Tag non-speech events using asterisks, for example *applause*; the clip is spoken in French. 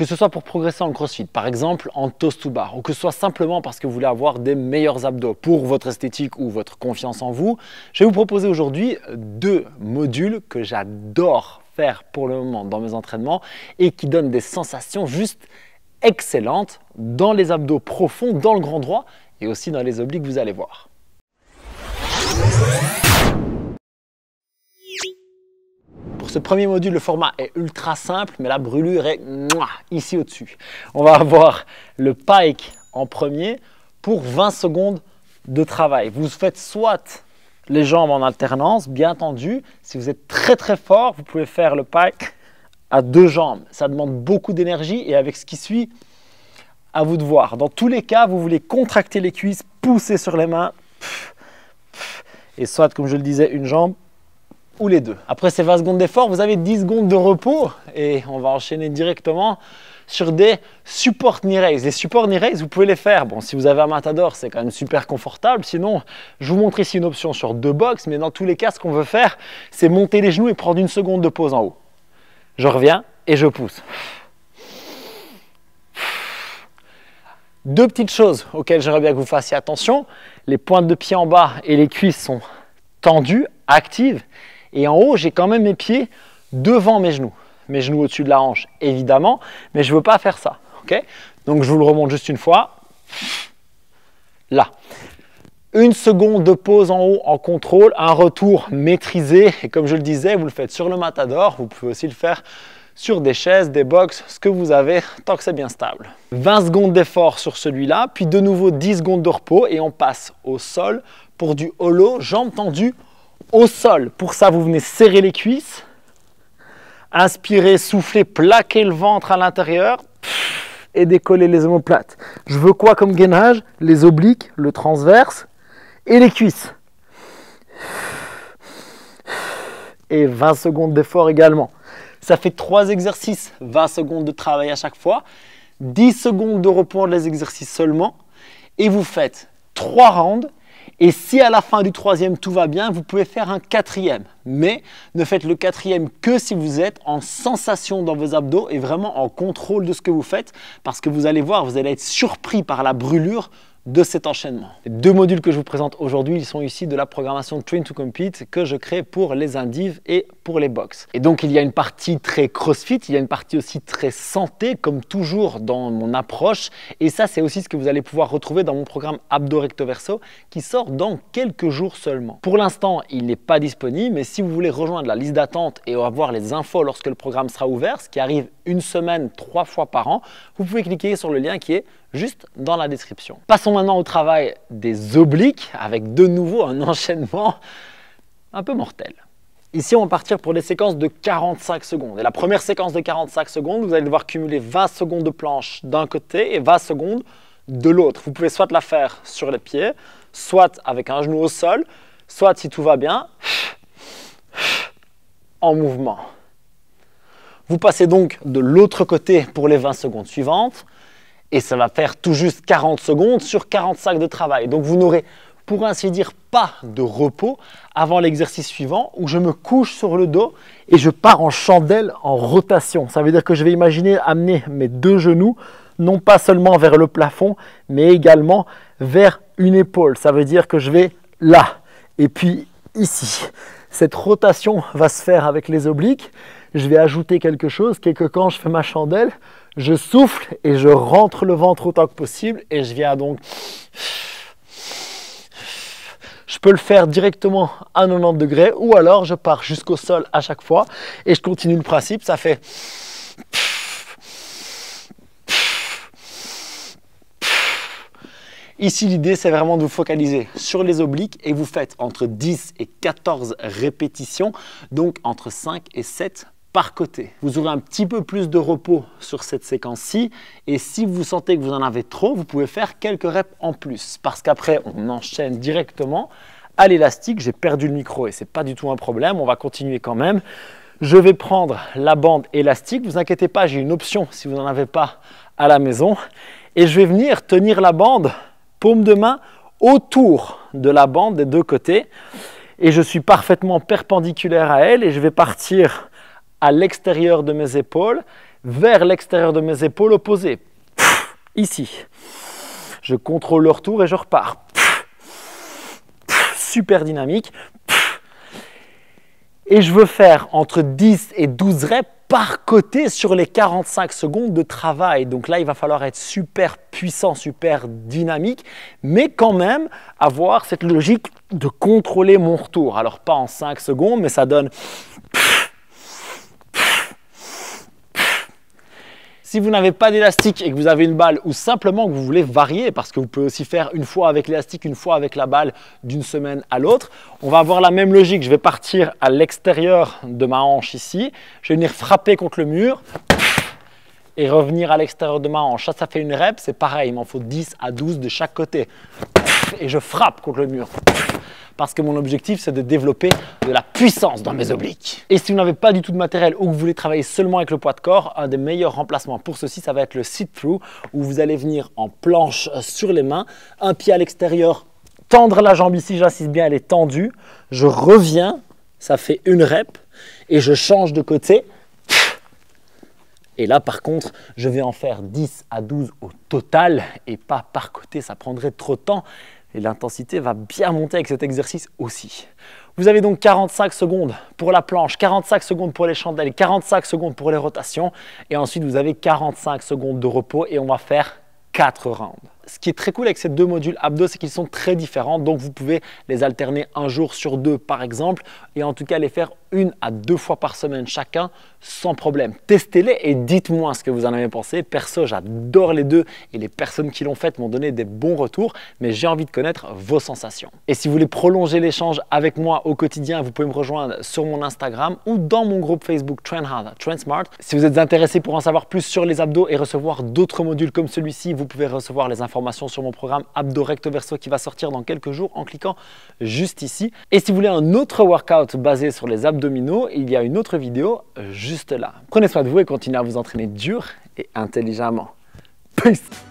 Que ce soit pour progresser en crossfit, par exemple en toast to bar, ou que ce soit simplement parce que vous voulez avoir des meilleurs abdos pour votre esthétique ou votre confiance en vous, je vais vous proposer aujourd'hui deux modules que j'adore faire pour le moment dans mes entraînements et qui donnent des sensations juste excellentes dans les abdos profonds, dans le grand droit et aussi dans les obliques, vous allez voir. ce premier module, le format est ultra simple, mais la brûlure est ici au-dessus. On va avoir le pike en premier pour 20 secondes de travail. Vous faites soit les jambes en alternance, bien tendu. Si vous êtes très très fort, vous pouvez faire le pike à deux jambes. Ça demande beaucoup d'énergie et avec ce qui suit, à vous de voir. Dans tous les cas, vous voulez contracter les cuisses, pousser sur les mains, et soit, comme je le disais, une jambe, les deux. Après ces 20 secondes d'effort, vous avez 10 secondes de repos et on va enchaîner directement sur des supports knee raise. Les supports knee raise, vous pouvez les faire. Bon, si vous avez un matador, c'est quand même super confortable. Sinon, je vous montre ici une option sur deux box, mais dans tous les cas, ce qu'on veut faire, c'est monter les genoux et prendre une seconde de pause en haut. Je reviens et je pousse. Deux petites choses auxquelles j'aimerais bien que vous fassiez attention. Les pointes de pied en bas et les cuisses sont tendues, actives. Et en haut, j'ai quand même mes pieds devant mes genoux. Mes genoux au-dessus de la hanche, évidemment, mais je ne veux pas faire ça. ok Donc je vous le remonte juste une fois. Là. Une seconde de pause en haut en contrôle, un retour maîtrisé. Et comme je le disais, vous le faites sur le matador, vous pouvez aussi le faire sur des chaises, des box, ce que vous avez, tant que c'est bien stable. 20 secondes d'effort sur celui-là, puis de nouveau 10 secondes de repos et on passe au sol pour du holo, jambes tendues au sol. Pour ça, vous venez serrer les cuisses. Inspirez, souffler, plaquer le ventre à l'intérieur et décoller les omoplates. Je veux quoi comme gainage Les obliques, le transverse et les cuisses. Et 20 secondes d'effort également. Ça fait 3 exercices, 20 secondes de travail à chaque fois, 10 secondes de repos les exercices seulement. Et vous faites 3 rounds et si à la fin du troisième tout va bien, vous pouvez faire un quatrième. Mais ne faites le quatrième que si vous êtes en sensation dans vos abdos et vraiment en contrôle de ce que vous faites. Parce que vous allez voir, vous allez être surpris par la brûlure de cet enchaînement. Les deux modules que je vous présente aujourd'hui, ils sont ici de la programmation Train to Compete que je crée pour les indives et pour les box. Et donc il y a une partie très crossfit, il y a une partie aussi très santé comme toujours dans mon approche et ça c'est aussi ce que vous allez pouvoir retrouver dans mon programme Abdo Recto Verso qui sort dans quelques jours seulement. Pour l'instant, il n'est pas disponible mais si vous voulez rejoindre la liste d'attente et avoir les infos lorsque le programme sera ouvert, ce qui arrive une semaine, trois fois par an, vous pouvez cliquer sur le lien qui est juste dans la description. Passons maintenant au travail des obliques avec de nouveau un *laughs* enchaînement un peu mortel. Ici, on va partir pour des séquences de 45 secondes. Et la première séquence de 45 secondes, vous allez devoir cumuler 20 secondes de planche d'un côté et 20 secondes de l'autre. Vous pouvez soit la faire sur les pieds, soit avec un genou au sol, soit si tout va bien, en mouvement. Vous passez donc de l'autre côté pour les 20 secondes suivantes et ça va faire tout juste 40 secondes sur 40 sacs de travail. Donc vous n'aurez pour ainsi dire pas de repos avant l'exercice suivant où je me couche sur le dos et je pars en chandelle en rotation. Ça veut dire que je vais imaginer amener mes deux genoux non pas seulement vers le plafond mais également vers une épaule. Ça veut dire que je vais là et puis ici cette rotation va se faire avec les obliques. Je vais ajouter quelque chose qui est que quand je fais ma chandelle, je souffle et je rentre le ventre autant que possible et je viens donc... Je peux le faire directement à 90 degrés ou alors je pars jusqu'au sol à chaque fois et je continue le principe. Ça fait... Ici, l'idée, c'est vraiment de vous focaliser sur les obliques et vous faites entre 10 et 14 répétitions, donc entre 5 et 7 par côté. Vous aurez un petit peu plus de repos sur cette séquence-ci et si vous sentez que vous en avez trop, vous pouvez faire quelques reps en plus parce qu'après, on enchaîne directement à l'élastique. J'ai perdu le micro et ce n'est pas du tout un problème, on va continuer quand même. Je vais prendre la bande élastique. Vous inquiétez pas, j'ai une option si vous n'en avez pas à la maison. Et je vais venir tenir la bande paume de main autour de la bande des deux côtés. Et je suis parfaitement perpendiculaire à elle et je vais partir à l'extérieur de mes épaules, vers l'extérieur de mes épaules opposées. Ici. Je contrôle le retour et je repars. Super dynamique. Et je veux faire entre 10 et 12 reps par côté sur les 45 secondes de travail. Donc là, il va falloir être super puissant, super dynamique, mais quand même avoir cette logique de contrôler mon retour. Alors pas en 5 secondes, mais ça donne Si vous n'avez pas d'élastique et que vous avez une balle ou simplement que vous voulez varier, parce que vous pouvez aussi faire une fois avec l'élastique, une fois avec la balle d'une semaine à l'autre, on va avoir la même logique. Je vais partir à l'extérieur de ma hanche ici, je vais venir frapper contre le mur, et revenir à l'extérieur de ma hanche. Ça, ça fait une rep, c'est pareil, il m'en faut 10 à 12 de chaque côté. Et je frappe contre le mur. Parce que mon objectif, c'est de développer de la puissance dans mes obliques. Et si vous n'avez pas du tout de matériel ou que vous voulez travailler seulement avec le poids de corps, un des meilleurs remplacements pour ceci, ça va être le sit-through, où vous allez venir en planche euh, sur les mains, un pied à l'extérieur, tendre la jambe ici, j'insiste bien, elle est tendue. Je reviens, ça fait une rep, et je change de côté et là, par contre, je vais en faire 10 à 12 au total et pas par côté, ça prendrait trop de temps. Et l'intensité va bien monter avec cet exercice aussi. Vous avez donc 45 secondes pour la planche, 45 secondes pour les chandelles, 45 secondes pour les rotations. Et ensuite, vous avez 45 secondes de repos et on va faire 4 rounds. Ce qui est très cool avec ces deux modules abdos, c'est qu'ils sont très différents. Donc, vous pouvez les alterner un jour sur deux, par exemple, et en tout cas les faire une à deux fois par semaine chacun sans problème. Testez-les et dites-moi ce que vous en avez pensé. Perso, j'adore les deux et les personnes qui l'ont fait m'ont donné des bons retours, mais j'ai envie de connaître vos sensations. Et si vous voulez prolonger l'échange avec moi au quotidien, vous pouvez me rejoindre sur mon Instagram ou dans mon groupe Facebook Train Hard, Si vous êtes intéressé pour en savoir plus sur les abdos et recevoir d'autres modules comme celui-ci, vous pouvez recevoir les informations sur mon programme Abdo Recto Verso qui va sortir dans quelques jours en cliquant juste ici. Et si vous voulez un autre workout basé sur les abdos, domino, il y a une autre vidéo euh, juste là. Prenez soin de vous et continuez à vous entraîner dur et intelligemment. Peace